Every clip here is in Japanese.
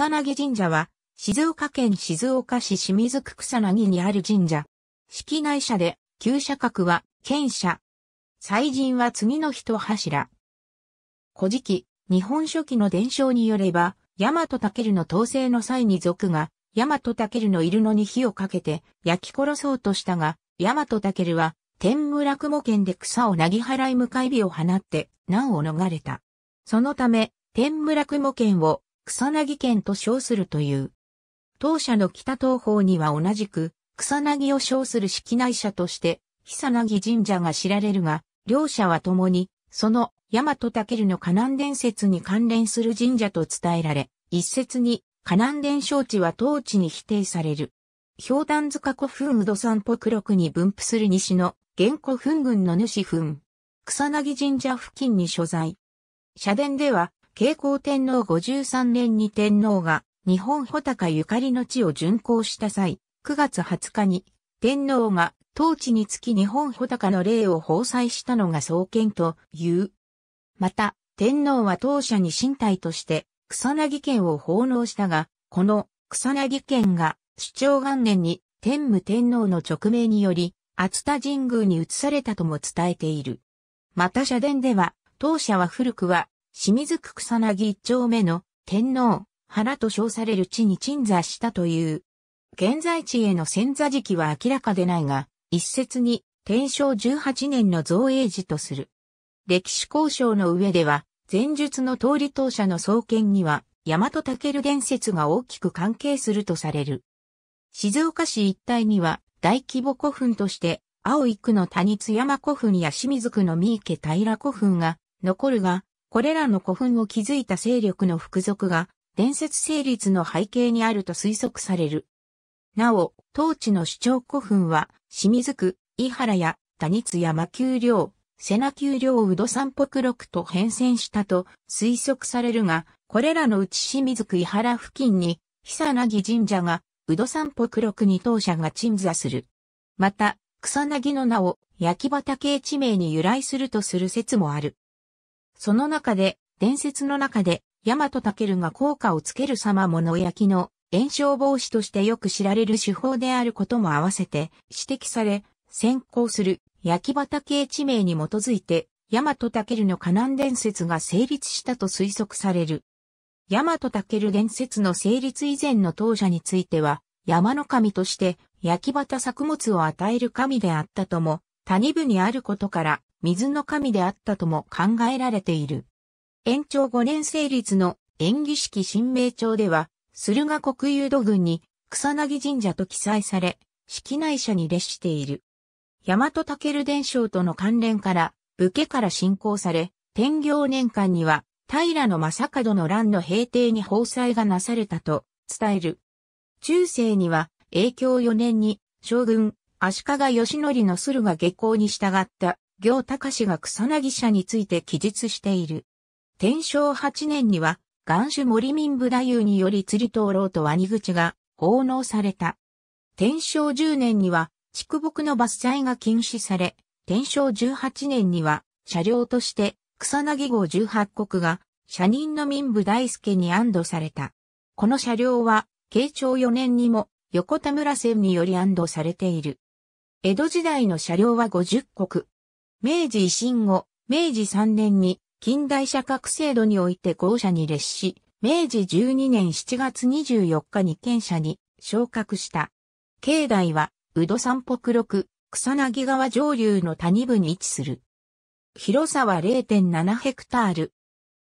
草薙神社は、静岡県静岡市清水区草薙にある神社。式内社で、旧社格は、県社。祭神は次の人柱。古事記、日本書紀の伝承によれば、大和武の統制の際に族が、大和武のいるのに火をかけて、焼き殺そうとしたが、大和武は、天村雲語で草をなぎ払い迎え火を放って、難を逃れた。そのため、天村雲語を草薙県と称するという。当社の北東方には同じく、草薙を称する式内社として、久薙神社が知られるが、両社は共に、その、大和武の河南伝説に関連する神社と伝えられ、一説に、河南伝承地は当地に否定される。氷壇塚古墳宇土山北黒に分布する西の、玄古墳群の主墳。草薙神社付近に所在。社殿では、慶光天皇53年に天皇が日本穂高ゆかりの地を巡行した際、9月20日に天皇が当地につき日本穂高の霊を奉祭したのが創建という。また、天皇は当社に身体として草薙県を奉納したが、この草薙県が主張元年に天武天皇の勅命により、熱田神宮に移されたとも伝えている。また社殿では、当社は古くは清水区草薙一丁目の天皇、原と称される地に鎮座したという。現在地への潜座時期は明らかでないが、一説に天正18年の造営時とする。歴史交渉の上では、前述の通り当社の創建には、大和武伝説が大きく関係するとされる。静岡市一帯には、大規模古墳として、青井区の谷津山古墳や清水区の三池平古墳が残るが、これらの古墳を築いた勢力の服属が伝説成立の背景にあると推測される。なお、当地の主張古墳は、清水区、伊原や、谷津山丘陵、瀬名丘陵宇土歩北六と変遷したと推測されるが、これらのうち清水区伊原付近に、久な神社が、宇土歩北六に当社が鎮座する。また、草薙の名を、焼畑地名に由来するとする説もある。その中で、伝説の中で、ヤマトタケルが効果をつける様物焼きの炎症防止としてよく知られる手法であることも合わせて指摘され、先行する焼き畑系地名に基づいて、ヤマトタケルの河南伝説が成立したと推測される。ヤマトタケル伝説の成立以前の当社については、山の神として焼き畑作物を与える神であったとも、谷部にあることから、水の神であったとも考えられている。延長5年成立の演技式新名帳では、駿河国有土軍に草薙神社と記載され、式内社に列している。大和武伝承との関連から、武家から信仰され、天行年間には、平の正門の乱の平定に放災がなされたと伝える。中世には、影響4年に、将軍、足利義則の駿河下校に従った、行隆が草薙社について記述している。天正8年には、岩首森民部太夫により釣り灯籠とワニ口が奉納された。天正10年には、畜牧の伐採が禁止され、天正18年には、車両として、草薙号18国が、社人の民部大輔に安堵された。この車両は、慶長4年にも、横田村線により安堵されている。江戸時代の車両は50国。明治維新後、明治3年に近代社格制度において豪社に列し、明治12年7月24日に県社に昇格した。境内は、宇戸山北六、草薙川上流の谷部に位置する。広さは0.7ヘクタール。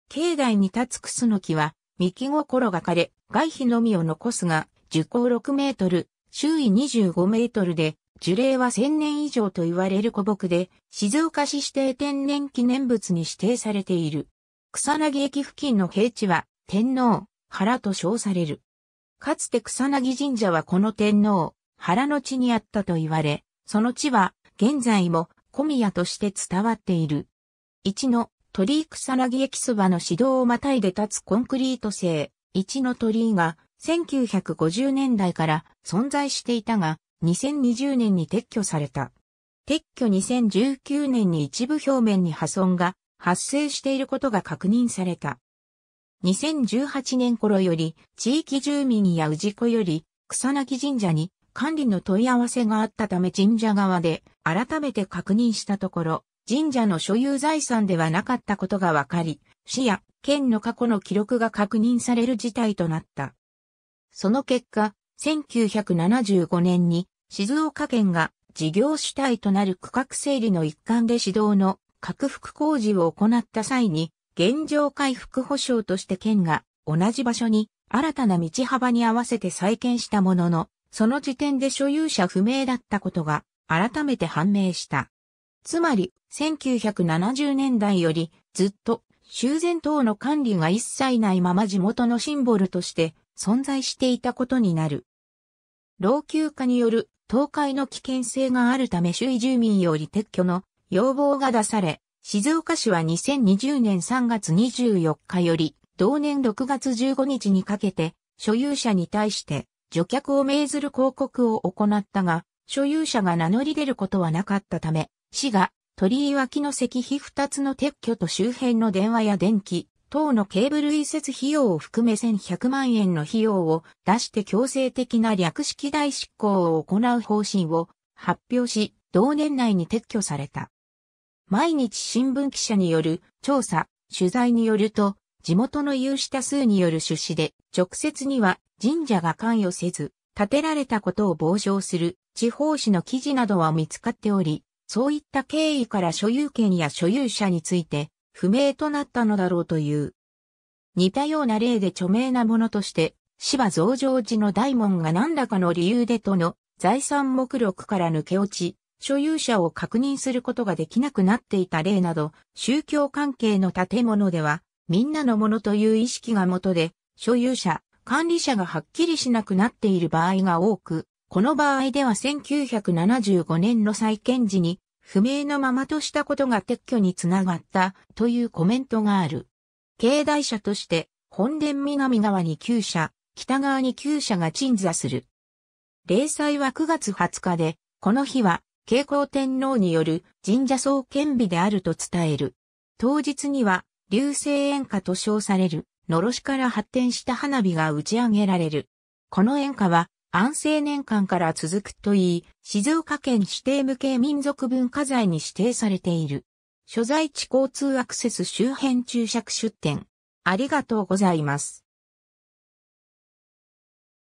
境内に立つクスノキは、幹心が枯れ、外皮のみを残すが、樹高6メートル、周囲25メートルで、樹齢は1000年以上と言われる古木で、静岡市指定天然記念物に指定されている。草薙駅付近の平地は、天皇、原と称される。かつて草薙神社はこの天皇、原の地にあったと言われ、その地は、現在も、小宮として伝わっている。一の鳥居草薙駅そばの指導をまたいで立つコンクリート製、一の鳥居が1950年代から存在していたが、2020年に撤去された。撤去2019年に一部表面に破損が発生していることが確認された。2018年頃より地域住民や氏子より草薙神社に管理の問い合わせがあったため神社側で改めて確認したところ、神社の所有財産ではなかったことがわかり、市や県の過去の記録が確認される事態となった。その結果、1975年に静岡県が事業主体となる区画整理の一環で指導の拡幅工事を行った際に、現状回復保障として県が同じ場所に新たな道幅に合わせて再建したものの、その時点で所有者不明だったことが改めて判明した。つまり、1970年代よりずっと修繕等の管理が一切ないまま地元のシンボルとして存在していたことになる。老朽化による倒壊の危険性があるため周囲住民より撤去の要望が出され、静岡市は2020年3月24日より、同年6月15日にかけて、所有者に対して除却を命ずる広告を行ったが、所有者が名乗り出ることはなかったため、市が鳥居脇の石碑2つの撤去と周辺の電話や電気、等のケーブル移設費用を含め1100万円の費用を出して強制的な略式代執行を行う方針を発表し、同年内に撤去された。毎日新聞記者による調査、取材によると、地元の有志多数による出資で、直接には神社が関与せず、建てられたことを傍聴する地方紙の記事などは見つかっており、そういった経緯から所有権や所有者について、不明となったのだろうという。似たような例で著名なものとして、芝増上寺の大門が何らかの理由でとの財産目録から抜け落ち、所有者を確認することができなくなっていた例など、宗教関係の建物では、みんなのものという意識がもとで、所有者、管理者がはっきりしなくなっている場合が多く、この場合では1975年の再建時に不明のままとしたことが撤去につながったというコメントがある。境内者として本殿南側に旧社、北側に旧社が鎮座する。例祭は9月20日で、この日は慶光天皇による神社総建日であると伝える。当日には、流星演歌と称される、のろしから発展した花火が打ち上げられる。この演歌は、安政年間から続くといい、静岡県指定無形民族文化財に指定されている。所在地交通アクセス周辺注釈出店。ありがとうございます。